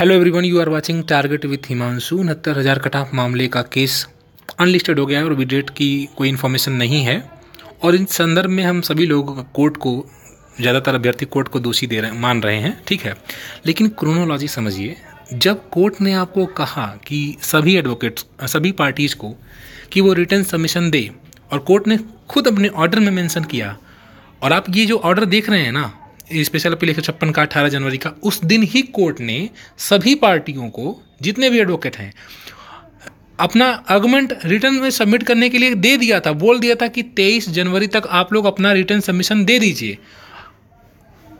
hello everyone you are watching target with Himanshu उनहत्तर हज़ार cutoff मामले का केस अनलिस्टेड हो गया है और विडेट की कोई इन्फॉर्मेशन नहीं है और इन संदर्भ में हम सभी लोग कोर्ट को ज़्यादातर अभ्यर्थी कोर्ट को दोषी दे रहे मान रहे हैं ठीक है लेकिन क्रोनोलॉजी समझिए जब कोर्ट ने आपको कहा कि सभी एडवोकेट्स सभी पार्टीज़ को कि वो रिटर्न सबमिशन दे और कोर्ट ने खुद अपने ऑर्डर में मेंशन किया और आप ये जो ऑर्डर देख रहे हैं ना स्पेशल अपील एक छप्पन का अठारह जनवरी का उस दिन ही कोर्ट ने सभी पार्टियों को जितने भी एडवोकेट हैं अपना आर्गूमेंट रिटर्न में सबमिट करने के लिए दे दिया था बोल दिया था कि 23 जनवरी तक आप लोग अपना रिटर्न सबमिशन दे दीजिए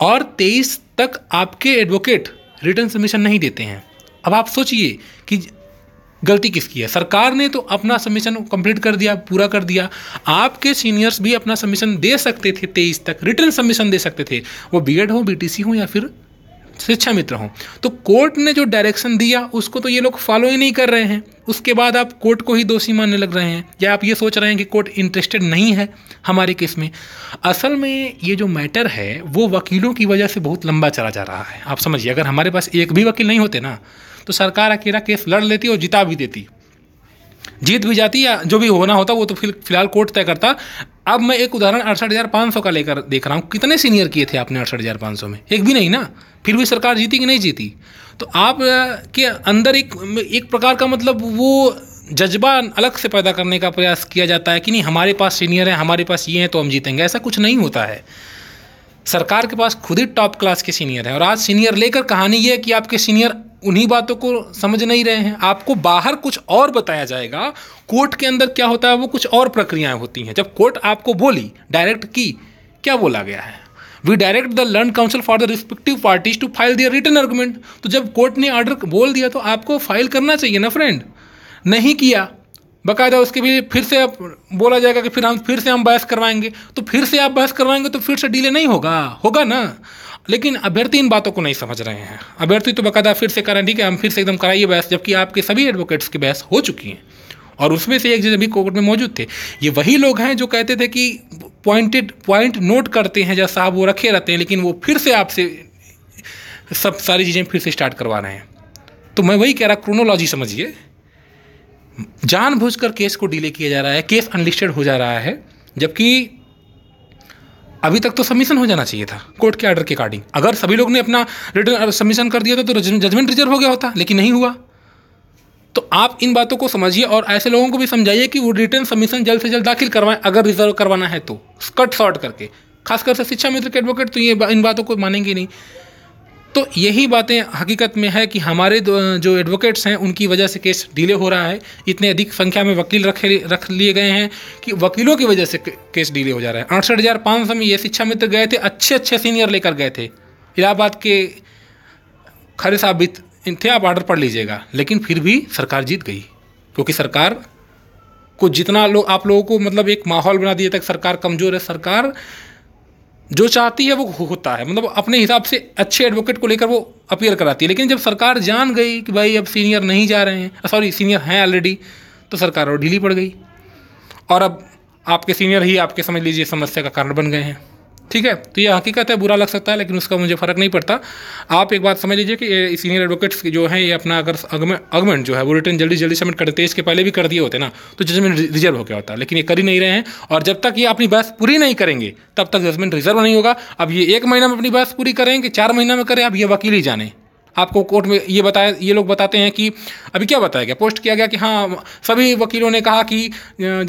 और 23 तक आपके एडवोकेट रिटर्न सबमिशन नहीं देते हैं अब आप सोचिए कि गलती किसकी है सरकार ने तो अपना सबमिशन कंप्लीट कर दिया पूरा कर दिया आपके सीनियर्स भी अपना सबमिशन दे सकते थे तेईस तक रिटर्न सबमिशन दे सकते थे वो बी एड हो बी टी सी हो या फिर शिक्षा मित्र हो तो कोर्ट ने जो डायरेक्शन दिया उसको तो ये लोग फॉलो ही नहीं कर रहे हैं उसके बाद आप कोर्ट को ही दोषी मानने लग रहे हैं या आप ये सोच रहे हैं कि कोर्ट इंटरेस्टेड नहीं है हमारे केस में असल में ये जो मैटर है वो वकीलों की वजह से बहुत लंबा चला जा रहा है आप समझिए अगर हमारे पास एक भी वकील नहीं होते ना तो सरकार अकेला केस लड़ लेती और जिता भी देती जीत भी जाती या जो भी होना होता वो तो फिर फिलहाल कोर्ट तय करता अब मैं एक उदाहरण अड़सठ हज़ार पाँच सौ का लेकर देख रहा हूँ कितने सीनियर किए थे आपने अड़सठ हज़ार पाँच सौ में एक भी नहीं ना फिर भी सरकार जीती कि नहीं जीती तो आप के अंदर एक एक प्रकार का मतलब वो जज्बा अलग से पैदा करने का प्रयास किया जाता है कि नहीं हमारे पास सीनियर हैं हमारे पास ये हैं तो हम जीतेंगे ऐसा कुछ नहीं होता है सरकार के पास खुद ही टॉप क्लास के सीनियर हैं और आज सीनियर लेकर कहानी ये है कि आपके सीनियर उन्हीं बातों को समझ नहीं रहे हैं आपको बाहर कुछ और बताया जाएगा कोर्ट के अंदर क्या होता है वो कुछ और प्रक्रियाएं होती हैं जब कोर्ट आपको बोली डायरेक्ट की क्या बोला गया है we direct the learned counsel for the respective parties to file their return argument तो जब कोर्ट ने ऑर्डर बोल दिया तो आपको फाइल करना चाहिए ना फ्रेंड नहीं किया बकायदा उसके भी फिर से आप बोला जाएगा कि फिर हम फिर से हम बहस करवाएंगे तो फिर से आप बहस करवाएंगे तो फिर से डिले नहीं होगा होगा ना लेकिन अभ्यर्थी इन बातों को नहीं समझ रहे हैं अभ्यर्थी तो बाकायदा फिर से कर रहे हैं ठीक है हम फिर से एकदम कराइए बहस जबकि आपके सभी एडवोकेट्स की बहस हो चुकी हैं और उसमें से एक जज अभी कोर्ट में मौजूद थे ये वही लोग हैं जो कहते थे कि पॉइंटेड पॉइंट नोट करते हैं जैसा आप वो रखे रहते हैं लेकिन वो फिर से आपसे सब सारी चीज़ें फिर से स्टार्ट करवा रहे हैं तो मैं वही कह रहा क्रोनोलॉजी समझिए जानबूझकर केस को डिले किया जा रहा है केस अनलिस्टेड हो जा रहा है जबकि अभी तक तो सबमिशन हो जाना चाहिए था कोर्ट के आर्डर के अकॉर्डिंग अगर सभी लोग ने अपना रिटर्न सबमिशन uh, कर दिया था तो जजमेंट रिजर्व हो गया होता लेकिन नहीं हुआ तो आप इन बातों को समझिए और ऐसे लोगों को भी समझाइए कि वो रिटर्न सबमिशन जल्द से जल्द दाखिल करवाएं अगर रिजर्व करवाना है तो कट शॉर्ट करके खासकर से शिक्षा मित्र के एडवोकेट तो ये इन बातों को मानेंगे नहीं तो यही बातें हकीकत में है कि हमारे जो एडवोकेट्स हैं उनकी वजह से केस डिले हो रहा है इतने अधिक संख्या में वकील रखे रख लिए गए हैं कि वकीलों की वजह से केस डिले हो जा रहा है अड़सठ हज़ार पाँच सौ में ये शिक्षा मित्र गए थे अच्छे अच्छे सीनियर लेकर गए थे इलाहाबाद के खरे साबित थे आप ऑर्डर पढ़ लीजिएगा लेकिन फिर भी सरकार जीत गई क्योंकि सरकार को जितना लोग आप लोगों को मतलब एक माहौल बना दिया था सरकार कमज़ोर है सरकार जो चाहती है वो होता है मतलब अपने हिसाब से अच्छे एडवोकेट को लेकर वो अपीयर कराती है लेकिन जब सरकार जान गई कि भाई अब सीनियर नहीं जा रहे हैं सॉरी सीनियर हैं ऑलरेडी तो सरकार और ढीली पड़ गई और अब आपके सीनियर ही आपके समझ लीजिए समस्या का कारण बन गए हैं ठीक है तो ये हकीकत है बुरा लग सकता है लेकिन उसका मुझे फ़र्क नहीं पड़ता आप एक बात समझ लीजिए कि सीनियर एडवोकेट्स जो है ये अपना अगर अगमेंट जो है वो रिटर्न जल्दी जल्दी सबमिट करते इसके पहले भी कर दिए होते ना तो जजमेंट रिजर्व हो गया होता लेकिन ये कर ही नहीं रहे हैं और जब तक ये अपनी बहस पूरी नहीं करेंगे तब तक जजमेंट रिजर्व नहीं होगा अब ये एक महीना में अपनी बहस पूरी करें कि चार महीना में करें अब ये वकील ही जाने आपको कोर्ट में ये बताया ये लोग बताते हैं कि अभी क्या बताया गया पोस्ट किया गया कि हाँ सभी वकीलों ने कहा कि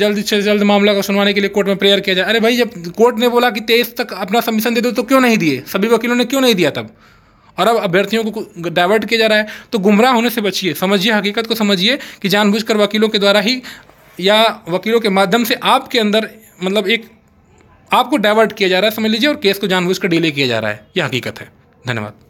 जल्द से जल्द मामला को सुनवाने के लिए कोर्ट में प्रेयर किया जाए अरे भाई जब कोर्ट ने बोला कि तेईस तक अपना सबमिशन दे दो तो क्यों नहीं दिए सभी वकीलों ने क्यों नहीं दिया तब और अब अभ्यर्थियों को डाइवर्ट किया जा रहा है तो गुमराह होने से बचिए समझिए हकीकत को समझिए कि जानबूझकर वकीलों के द्वारा ही या वकीलों के माध्यम से आपके अंदर मतलब एक आपको डाइवर्ट किया जा रहा है समझ लीजिए और केस को जानबूझकर डिले किया जा रहा है यह हकीकत है धन्यवाद